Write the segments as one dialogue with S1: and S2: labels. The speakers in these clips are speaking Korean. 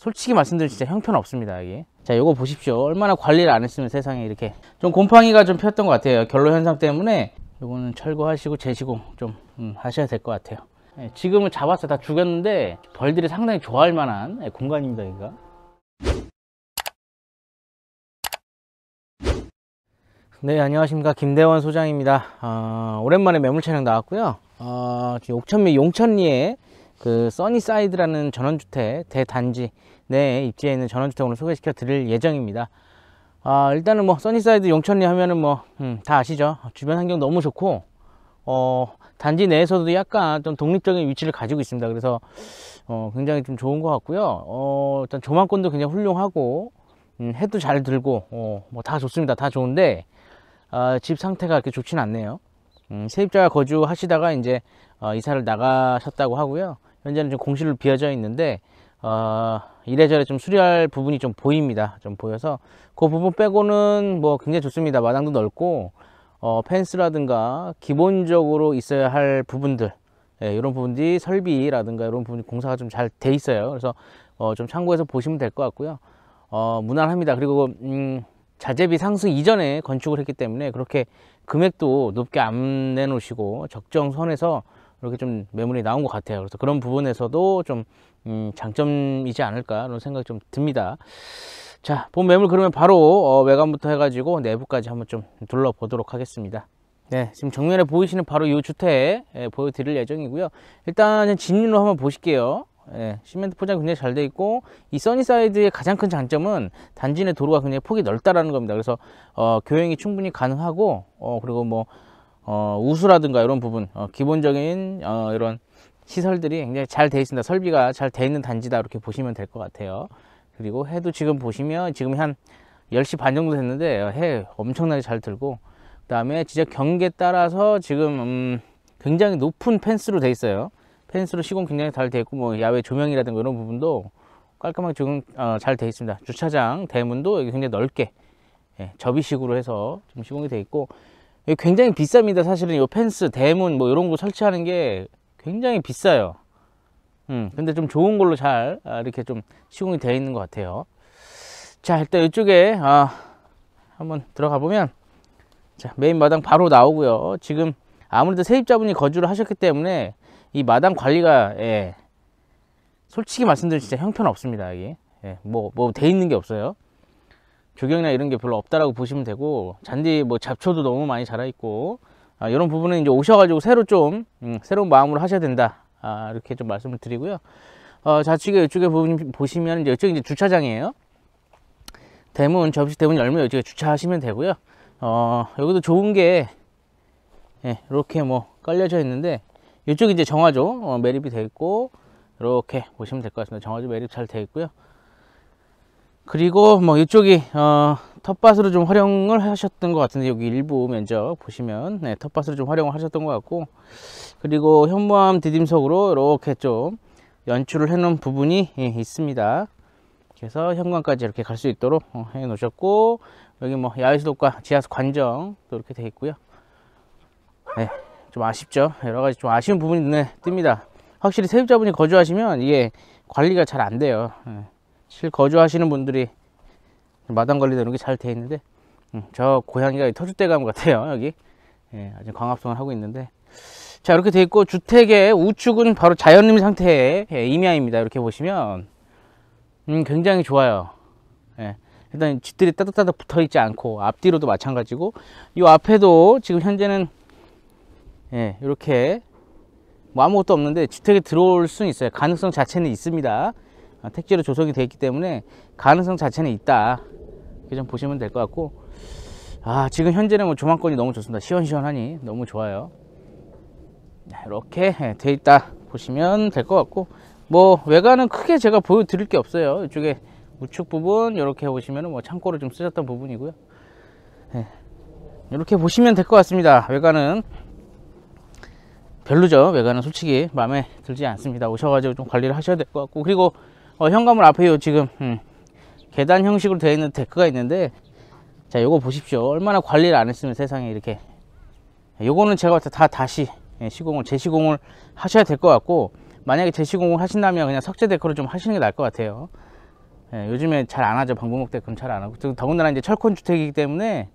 S1: 솔직히 말씀드리면 진짜 형편없습니다 이게 자 요거 보십시오 얼마나 관리를 안 했으면 세상에 이렇게 좀 곰팡이가 좀 폈던 것 같아요 결로 현상 때문에 요거는 철거하시고 재시공 좀 음, 하셔야 될 것 같아요 예, 지금은 잡아서 다 죽였는데 벌들이 상당히 좋아할 만한 예, 공간입니다 여기가 네 안녕하십니까 김대원 소장입니다 어, 오랜만에 매물 촬영 나왔고요 어, 옥천미 용천리에 그 써니사이드라는 전원주택 대단지 내에 입지해 있는 전원주택을 소개시켜 드릴 예정입니다 아, 일단은 뭐 써니사이드 용천리 하면은 뭐다 음, 아시죠 주변 환경 너무 좋고 어, 단지 내에서도 약간 좀 독립적인 위치를 가지고 있습니다 그래서 어, 굉장히 좀 좋은 것 같고요 어, 일단 조망권도 굉장히 훌륭하고 음, 해도 잘 들고 어, 뭐 다 좋습니다 다 좋은데 어, 집 상태가 그렇게 좋진 않네요 음, 세입자가 거주하시다가 이제 어, 이사를 나가셨다고 하고요 현재는 좀 공실로 비어져 있는데 어, 이래저래 좀 수리할 부분이 좀 보입니다. 좀 보여서 그 부분 빼고는 뭐 굉장히 좋습니다. 마당도 넓고 어, 펜스라든가 기본적으로 있어야 할 부분들 예, 이런 부분들이 설비라든가 이런 부분이 공사가 좀 잘 돼 있어요. 그래서 어, 좀 참고해서 보시면 될 것 같고요. 어, 무난합니다. 그리고 음, 자재비 상승 이전에 건축을 했기 때문에 그렇게 금액도 높게 안 내놓으시고 적정선에서 이렇게 좀 매물이 나온 것 같아요. 그래서 그런 부분에서도 좀 음, 장점이지 않을까 이런 생각이 좀 듭니다. 자, 본 매물 그러면 바로 어, 외관부터 해가지고 내부까지 한번 좀 둘러보도록 하겠습니다. 네, 지금 정면에 보이시는 바로 이 주택 예, 보여드릴 예정이고요. 일단은 진리로 한번 보실게요. 예, 시멘트 포장이 굉장히 잘 돼 있고 이 써니사이드의 가장 큰 장점은 단지 내 도로가 굉장히 폭이 넓다라는 겁니다. 그래서 어, 교행이 충분히 가능하고 어, 그리고 뭐 어, 우수라든가 이런 부분 어, 기본적인 어, 이런 시설들이 굉장히 잘 돼 있습니다 설비가 잘 돼 있는 단지다 이렇게 보시면 될 것 같아요 그리고 해도 지금 보시면 지금 한 10시 반 정도 됐는데 해 엄청나게 잘 들고 그 다음에 진짜 경계 따라서 지금 음, 굉장히 높은 펜스로 돼 있어요 펜스로 시공 굉장히 잘 돼 있고 뭐 야외 조명이라든가 이런 부분도 깔끔하게 지금 어, 잘돼 있습니다 주차장 대문도 굉장히 넓게 예, 접이식으로 해서 좀 시공이 돼 있고 굉장히 비쌉니다 사실은 이 펜스 대문 뭐 이런 거 설치하는 게 굉장히 비싸요 음 근데 좀 좋은 걸로 잘 아, 이렇게 좀 시공이 되어 있는 것 같아요 자 일단 이쪽에 아, 한번 들어가 보면 자 메인 마당 바로 나오고요 지금 아무래도 세입자분이 거주를 하셨기 때문에 이 마당 관리가 예, 솔직히 말씀드리면 진짜 형편없습니다 여기 예, 뭐뭐 뭐 돼 있는 게 없어요 조경이나 이런 게 별로 없다라고 보시면 되고 잔디 뭐 잡초도 너무 많이 자라 있고 아, 이런 부분은 이제 오셔가지고 새로 좀 음, 새로운 마음으로 하셔야 된다 아, 이렇게 좀 말씀을 드리고요. 어, 좌측에 이쪽에 보시면 이제 이쪽이 이제 주차장이에요. 대문 접시 대문 열면 이쪽에 주차하시면 되고요. 어, 여기도 좋은 게 예, 이렇게 뭐 깔려져 있는데 이쪽 이제 이 정화조 어, 매립이 되어 있고 이렇게 보시면 될 것 같습니다. 정화조 매립 잘 되어 있고요. 그리고 뭐 이쪽이 어, 텃밭으로 좀 활용을 하셨던 것 같은데 여기 일부 면적 보시면 네, 텃밭으로 좀 활용을 하셨던 것 같고 그리고 현무암 디딤석으로 이렇게 좀 연출을 해 놓은 부분이 예, 있습니다 그래서 현관까지 이렇게 갈 수 있도록 어, 해 놓으셨고 여기 뭐 야외수도과 지하수 관정 도 이렇게 되어 있고요 네, 좀 아쉽죠 여러 가지 좀 아쉬운 부분이 눈에 띕니다 확실히 세입자분이 거주하시면 이게 관리가 잘 안 돼요 네. 실 거주하시는 분들이 마당 관리되는게잘 돼 있는데 음, 저 고양이가 터줏대감 같아요 여기 예, 아직 광합성을 하고 있는데 자 이렇게 돼 있고 주택의 우측은 바로 자연림 상태의 예, 임야입니다 이렇게 보시면 음, 굉장히 좋아요 예, 일단 집들이 따닥따닥 붙어 있지 않고 앞뒤로도 마찬가지고 이 앞에도 지금 현재는 예, 이렇게 뭐 아무것도 없는데 주택에 들어올 수는 있어요 가능성 자체는 있습니다 아, 택지로 조성이 되어 있기 때문에 가능성 자체는 있다 이렇게 좀 보시면 될 것 같고 아 지금 현재는 뭐 조망권이 너무 좋습니다 시원시원하니 너무 좋아요 이렇게 돼 있다 보시면 될 것 같고 뭐 외관은 크게 제가 보여드릴 게 없어요 이쪽에 우측 부분 이렇게 보시면 뭐 창고를 좀 쓰셨던 부분이고요 네. 이렇게 보시면 될 것 같습니다 외관은 별로죠 외관은 솔직히 마음에 들지 않습니다 오셔가지고 좀 관리를 하셔야 될 것 같고 그리고 어, 현관문 앞에 요 지금 음, 계단 형식으로 되어 있는 데크가 있는데 자 요거 보십시오 얼마나 관리를 안 했으면 세상에 이렇게 예, 요거는 제가 봤을 때 다 다시 예, 시공을 재시공을 하셔야 될 것 같고 만약에 재시공을 하신다면 그냥 석재 데크로 좀 하시는 게 나을 것 같아요 예, 요즘에 잘 안 하죠 방부목 데크는 잘 안 하고 더군다나 이제 철권 주택이기 때문에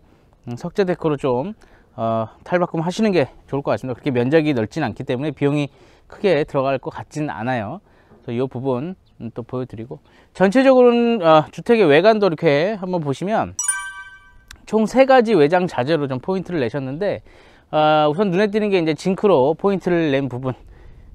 S1: 석재 음, 데크로 좀 어, 탈바꿈 하시는 게 좋을 것 같습니다 그렇게 면적이 넓진 않기 때문에 비용이 크게 들어갈 것 같진 않아요 그래서 이 부분 음, 또 보여드리고 전체적으로는 어, 주택의 외관도 이렇게 한번 보시면 총 세 가지 외장 자재로 좀 포인트를 내셨는데 어, 우선 눈에 띄는 게 이제 징크로 포인트를 낸 부분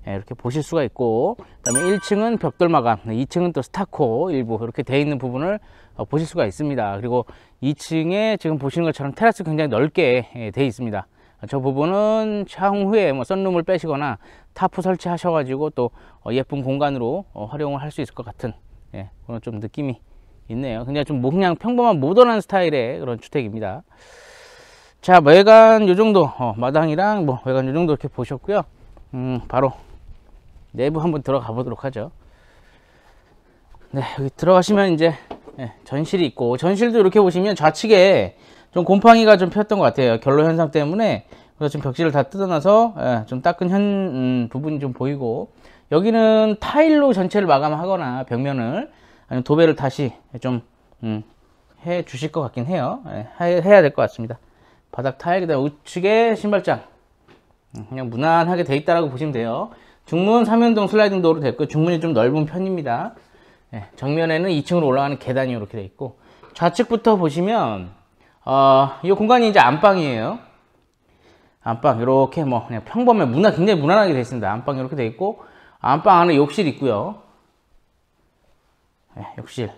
S1: 예, 이렇게 보실 수가 있고 그다음에 1층은 벽돌 마감, 2층은 또 스타코 일부 이렇게 돼 있는 부분을 어, 보실 수가 있습니다. 그리고 2층에 지금 보시는 것처럼 테라스 굉장히 넓게 예, 돼 있습니다. 저 부분은 향후에 뭐 썬룸을 빼시거나 타프 설치하셔 가지고 또 어, 예쁜 공간으로 어, 활용을 할 수 있을 것 같은 예, 그런 좀 느낌이 있네요 그냥 좀뭐 그냥 평범한 모던한 스타일의 그런 주택입니다 자 외관 요정도 어, 마당이랑 뭐 외관 요정도 이렇게 보셨고요 음 바로 내부 한번 들어가 보도록 하죠 네 여기 들어가시면 이제 예, 전실이 있고 전실도 이렇게 보시면 좌측에 좀 곰팡이가 좀 폈던 것 같아요. 결로 현상 때문에 그래서 지금 벽지를 다 뜯어놔서 예, 좀 닦은 현 음, 부분이 좀 보이고 여기는 타일로 전체를 마감하거나 벽면을 아니면 도배를 다시 좀 음, 해 주실 것 같긴 해요. 예, 해야 될 것 같습니다. 바닥 타일 그다음 우측에 신발장 음, 그냥 무난하게 돼 있다라고 보시면 돼요. 중문 3연동 슬라이딩 도로 됐고 중문이 좀 넓은 편입니다. 예, 정면에는 2층으로 올라가는 계단이 이렇게 돼 있고 좌측부터 보시면 어, 이 공간이 이제 안방이에요. 안방 이렇게 뭐 그냥 평범해 문화 굉장히 무난하게 되어 있습니다. 안방 이렇게 되어 있고 안방 안에 욕실 있고요. 네, 욕실.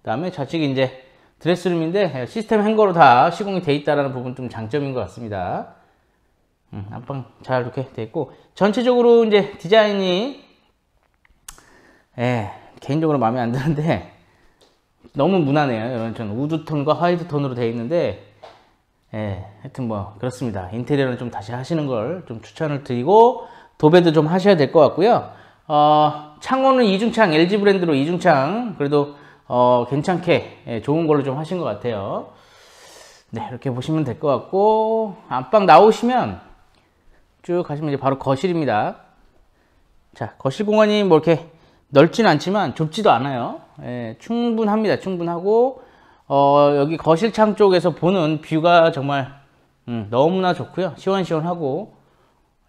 S1: 그다음에 좌측이 이제 드레스룸인데 예, 시스템 행거로 다 시공이 되어 있다라는 부분 좀 장점인 것 같습니다. 음, 안방 잘 이렇게 되어 있고 전체적으로 이제 디자인이 예, 개인적으로 마음에 안 드는데 너무 무난해요. 이런 전 우드톤과 화이트톤으로 되어 있는데 예, 하여튼 뭐 그렇습니다. 인테리어는 좀 다시 하시는 걸 좀 추천을 드리고 도배도 좀 하셔야 될 것 같고요. 어, 창호는 이중창 LG 브랜드로 이중창 그래도 어, 괜찮게 예, 좋은 걸로 좀 하신 것 같아요. 네 이렇게 보시면 될 것 같고 안방 나오시면 쭉 가시면 이제 바로 거실입니다. 자 거실 공간이 뭐 이렇게 넓진 않지만 좁지도 않아요 예, 충분합니다 충분하고 어, 여기 거실창 쪽에서 보는 뷰가 정말 음, 너무나 좋고요 시원시원하고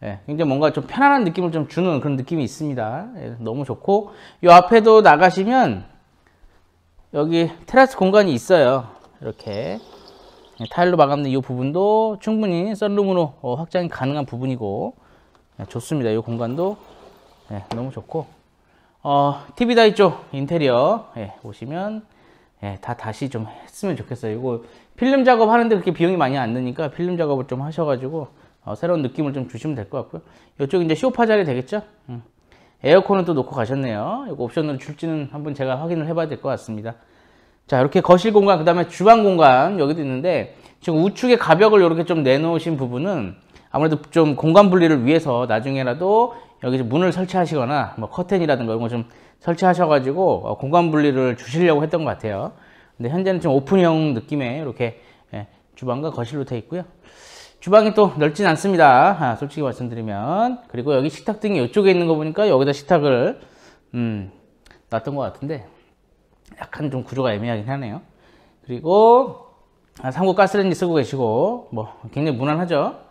S1: 예, 굉장히 뭔가 좀 편안한 느낌을 좀 주는 그런 느낌이 있습니다 예, 너무 좋고 이 앞에도 나가시면 여기 테라스 공간이 있어요 이렇게 예, 타일로 막았는 이 부분도 충분히 썬룸으로 어, 확장이 가능한 부분이고 예, 좋습니다 이 공간도 예, 너무 좋고 어, TV 다 있죠? 인테리어 예, 보시면 예, 다 다시 좀 했으면 좋겠어요. 이거 필름 작업 하는데 그렇게 비용이 많이 안 드니까 필름 작업을 좀 하셔가지고 어, 새로운 느낌을 좀 주시면 될 것 같고요. 이쪽 이제 쇼파 자리 되겠죠? 음. 에어컨은 또 놓고 가셨네요. 이거 옵션으로 줄지는 한번 제가 확인을 해봐야 될 것 같습니다. 자 이렇게 거실 공간 그 다음에 주방 공간 여기도 있는데 지금 우측에 가벽을 이렇게 좀 내놓으신 부분은 아무래도 좀 공간 분리를 위해서 나중에라도 여기 문을 설치하시거나 뭐 커튼이라든가 이런 거 좀 설치하셔가지고 어, 공간 분리를 주시려고 했던 것 같아요. 근데 현재는 좀 오픈형 느낌의 이렇게 예, 주방과 거실로 되어 있고요. 주방이 또 넓진 않습니다. 아, 솔직히 말씀드리면 그리고 여기 식탁 등이 이쪽에 있는 거 보니까 여기다 식탁을 음, 놨던 것 같은데 약간 좀 구조가 애매하긴 하네요. 그리고 아, 상고 가스레인지 쓰고 계시고 뭐 굉장히 무난하죠.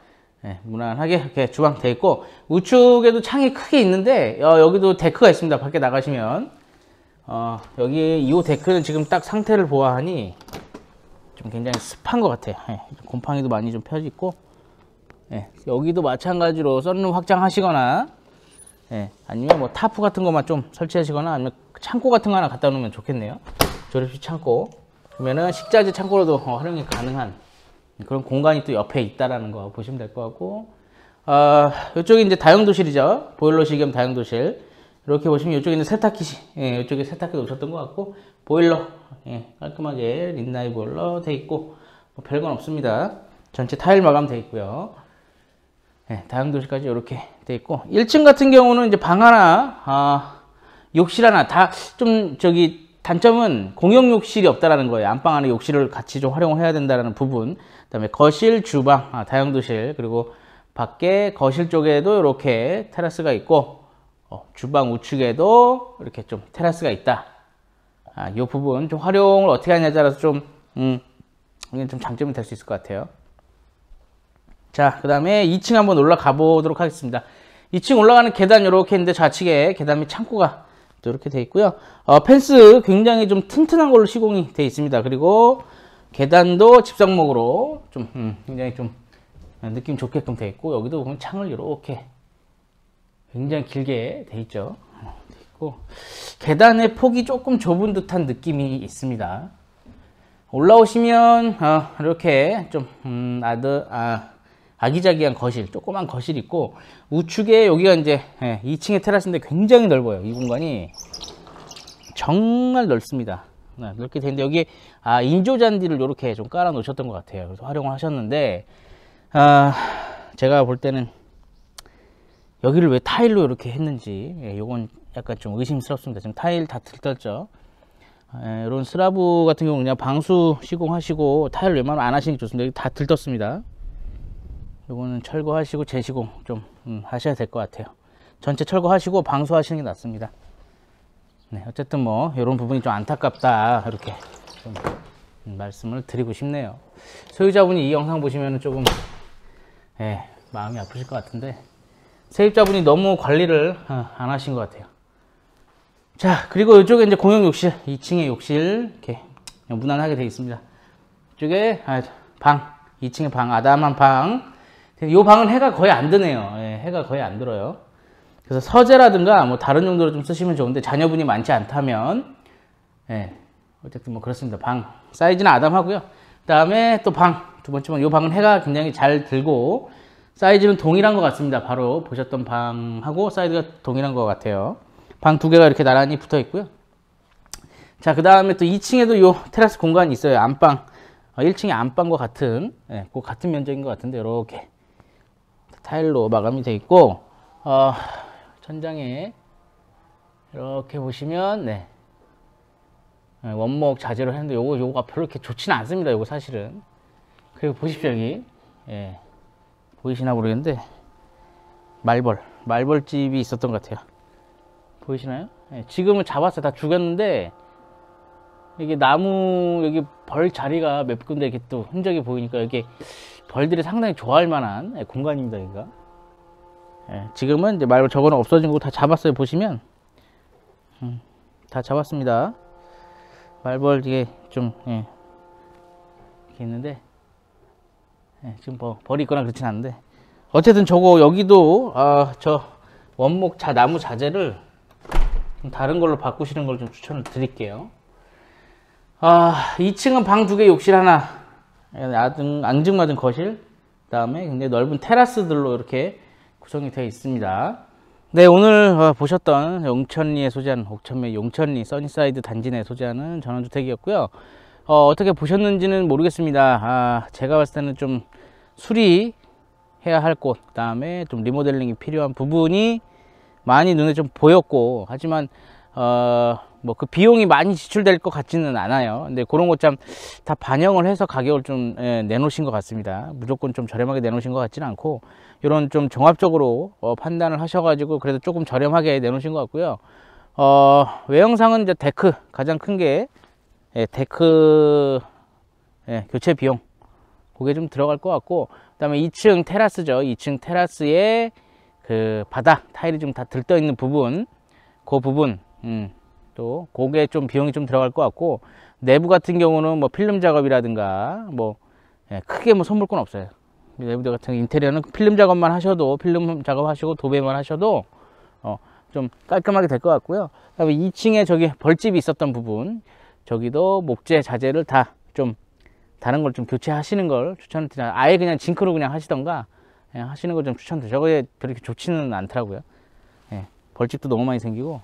S1: 예, 무난하게 이렇게 주방 돼 있고 우측에도 창이 크게 있는데 어, 여기도 데크가 있습니다. 밖에 나가시면 어, 여기 이 데크는 지금 딱 상태를 보아하니 좀 굉장히 습한 것 같아요. 예, 곰팡이도 많이 좀 펴져 있고 예, 여기도 마찬가지로 썬룸 확장하시거나 예, 아니면 뭐 타프 같은 것만 좀 설치하시거나 아니면 창고 같은 거 하나 갖다 놓으면 좋겠네요. 조립식 창고 그러면은 식자재 창고로도 어, 활용이 가능한 그런 공간이 또 옆에 있다라는 거 보시면 될 것 같고 어, 아, 이쪽이 이제 다용도실이죠. 보일러실 겸 다용도실. 이렇게 보시면 이쪽에 있는 세탁기, 예, 이쪽에 세탁기 놓으셨던 것 같고 보일러 예, 깔끔하게 린나이 보일러 돼 있고 뭐 별건 없습니다. 전체 타일 마감 돼 있고요. 예, 다용도실까지 이렇게 돼 있고 1층 같은 경우는 이제 방 하나, 아, 욕실 하나 다 좀 저기 단점은 공용 욕실이 없다라는 거예요. 안방 안에 욕실을 같이 좀 활용을 해야 된다라는 부분. 다음에 거실, 주방, 아, 다용도실 그리고 밖에 거실 쪽에도 이렇게 테라스가 있고 어, 주방 우측에도 이렇게 좀 테라스가 있다. 아, 이 부분 좀 활용을 어떻게 하냐에 따라서 좀 음, 이게 좀 장점이 될 수 있을 것 같아요. 자, 그 다음에 2층 한번 올라가 보도록 하겠습니다. 2층 올라가는 계단 이렇게 있는데 좌측에 계단 및 창고가 또 이렇게 돼 있고요. 어, 펜스 굉장히 좀 튼튼한 걸로 시공이 돼 있습니다. 그리고 계단도 집상목으로 좀 음, 굉장히 좀 느낌 좋게끔 돼 있고 여기도 보면 창을 이렇게 굉장히 길게 돼 있죠. 어, 있고 계단의 폭이 조금 좁은 듯한 느낌이 있습니다. 올라오시면 어, 이렇게 좀 음, 아드 아 아기자기한 거실, 조그만 거실 있고 우측에 여기가 이제 2층의 예, 테라스인데 굉장히 넓어요. 이 공간이 정말 넓습니다. 네, 그렇게 되는데 여기 아, 인조 잔디를 이렇게 좀 깔아 놓으셨던 것 같아요. 그래서 활용을 하셨는데 아, 제가 볼 때는 여기를 왜 타일로 이렇게 했는지 예, 이건 약간 좀 의심스럽습니다. 지금 타일 다 들떴죠. 아, 예, 이런 스라브 같은 경우 그냥 방수 시공하시고 타일 웬만하면 안 하시는 게 좋습니다. 여기 다 들떴습니다. 이거는 철거하시고 재시공 좀 음, 하셔야 될 것 같아요. 전체 철거하시고 방수하시는 게 낫습니다. 네, 어쨌든 뭐 이런 부분이 좀 안타깝다 이렇게 좀 말씀을 드리고 싶네요. 소유자분이 이 영상 보시면 조금 예, 마음이 아프실 것 같은데 세입자분이 너무 관리를 어, 안 하신 것 같아요. 자, 그리고 이쪽에 이제 공용 욕실, 2층의 욕실 이렇게 무난하게 되어 있습니다. 이쪽에 아, 방, 2층의 방, 아담한 방. 이 방은 해가 거의 안 드네요. 예, 해가 거의 안 들어요. 그래서 서재라든가 뭐 다른 용도로 좀 쓰시면 좋은데 자녀분이 많지 않다면 예, 어쨌든 뭐 그렇습니다. 방 사이즈는 아담하고요. 그다음에 또 방 두 번째 방 이 방은 해가 굉장히 잘 들고 사이즈는 동일한 것 같습니다. 바로 보셨던 방하고 사이즈가 동일한 것 같아요. 방 두 개가 이렇게 나란히 붙어 있고요. 자, 그 다음에 또 2층에도 요 테라스 공간이 있어요. 안방. 1층의 어, 안방과 같은, 예, 그 같은 면적인 것 같은데, 이렇게 타일로 마감이 돼 있고, 어, 천장에 이렇게 보시면 네. 네. 원목 자재로 했는데 요거 요거가 별로 이렇게 좋지는 않습니다. 요거 사실은. 그리고 보십시오 여기. 예. 보이시나 모르겠는데 말벌 말벌집이 있었던 것 같아요. 보이시나요? 예. 지금은 잡았어요. 다 죽였는데 이게 나무 여기 벌 자리가 몇 군데 이렇게 또 흔적이 보이니까 이게 벌들이 상당히 좋아할 만한 예, 공간입니다. 여기가. 예, 지금은 이제 말고 저거는 없어진 거 다 잡았어요. 보시면 음, 다 잡았습니다. 말벌 이게 좀 예, 이렇게 있는데 예, 지금 뭐 벌이 있거나 그렇진 않은데 어쨌든 저거 여기도 아, 저 원목 자 나무 자재를 다른 걸로 바꾸시는 걸 좀 추천을 드릴게요. 아, 2층은 방 두 개, 욕실 하나, 앙증맞은 예, 거실, 그 다음에 굉장히 넓은 테라스들로 이렇게 구성이 되어 있습니다. 네, 오늘 어, 보셨던 용천리에 소재하는 옥천면 용천리 써니사이드 단지 내 소재하는 전원주택이었고요. 어, 떻게 보셨는지는 모르겠습니다. 아, 제가 봤을 때는 좀 수리해야 할 곳, 그 다음에 좀 리모델링이 필요한 부분이 많이 눈에 좀 보였고, 하지만 어, 뭐그 비용이 많이 지출될 것 같지는 않아요 근데 그런 것 참 다 반영을 해서 가격을 좀 예, 내놓으신 것 같습니다 무조건 좀 저렴하게 내놓으신 것 같지는 않고 이런 좀 종합적으로 어, 판단을 하셔가지고 그래도 조금 저렴하게 내놓으신 것 같고요 어, 외형상은 이제 데크 가장 큰게 예, 데크 예, 교체 비용 그게 좀 들어갈 것 같고 그 다음에 2층 테라스죠 2층 테라스에 그 바닥 타일이 좀 다 들떠 있는 부분 그 부분 음, 또 그게 좀 비용이 좀 들어갈 것 같고 내부 같은 경우는 뭐 필름 작업이라든가 뭐 예, 크게 뭐 손볼 건 없어요. 내부 같은 인테리어는 필름 작업만 하셔도 필름 작업하시고 도배만 하셔도 어, 좀 깔끔하게 될 것 같고요. 그다음에 2층에 저기 벌집이 있었던 부분 저기도 목재 자재를 다 좀 다른 걸 좀 교체하시는 걸 추천을 드려요. 아예 그냥 징크로 그냥 하시던가 그냥 예, 하시는 걸 좀 추천드려요. 저게 그렇게 좋지는 않더라고요. 예, 벌집도 너무 많이 생기고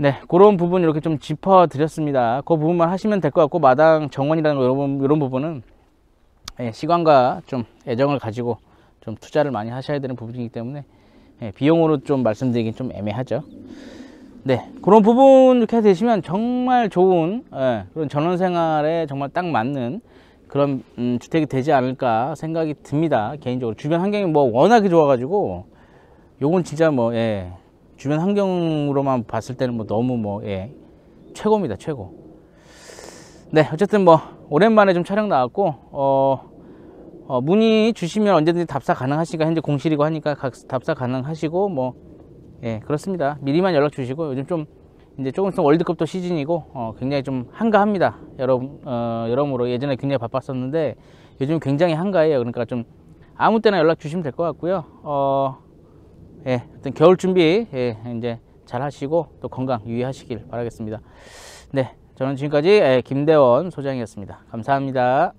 S1: 네, 그런 부분 이렇게 좀 짚어드렸습니다. 그 부분만 하시면 될 것 같고, 마당 정원이라는 거, 이런, 이런 부분은 예, 시간과 좀 애정을 가지고 좀 투자를 많이 하셔야 되는 부분이기 때문에 예, 비용으로 좀 말씀드리긴 좀 애매하죠. 네, 그런 부분 이렇게 되시면 정말 좋은 예, 그런 전원 생활에 정말 딱 맞는 그런 음, 주택이 되지 않을까 생각이 듭니다. 개인적으로 주변 환경이 뭐 워낙에 좋아가지고 요건 진짜 뭐 예, 주변 환경으로만 봤을 때는 뭐 너무 뭐 예, 최고입니다 최고 네 어쨌든 뭐 오랜만에 좀 촬영 나왔고 어, 어 문의 주시면 언제든지 답사 가능하시니까 현재 공실이고 하니까 답사 가능하시고 뭐예 그렇습니다 미리만 연락 주시고 요즘 좀 이제 조금 있으면 월드컵도 시즌이고 어, 굉장히 좀 한가합니다 여러, 어, 여러모로 예전에 굉장히 바빴었는데 요즘 굉장히 한가해요 그러니까 좀 아무 때나 연락 주시면 될 것 같고요 어, 예, 하여튼 겨울 준비 예, 이제 잘 하시고 또 건강 유의하시길 바라겠습니다. 네, 저는 지금까지 예, 김대원 소장이었습니다. 감사합니다.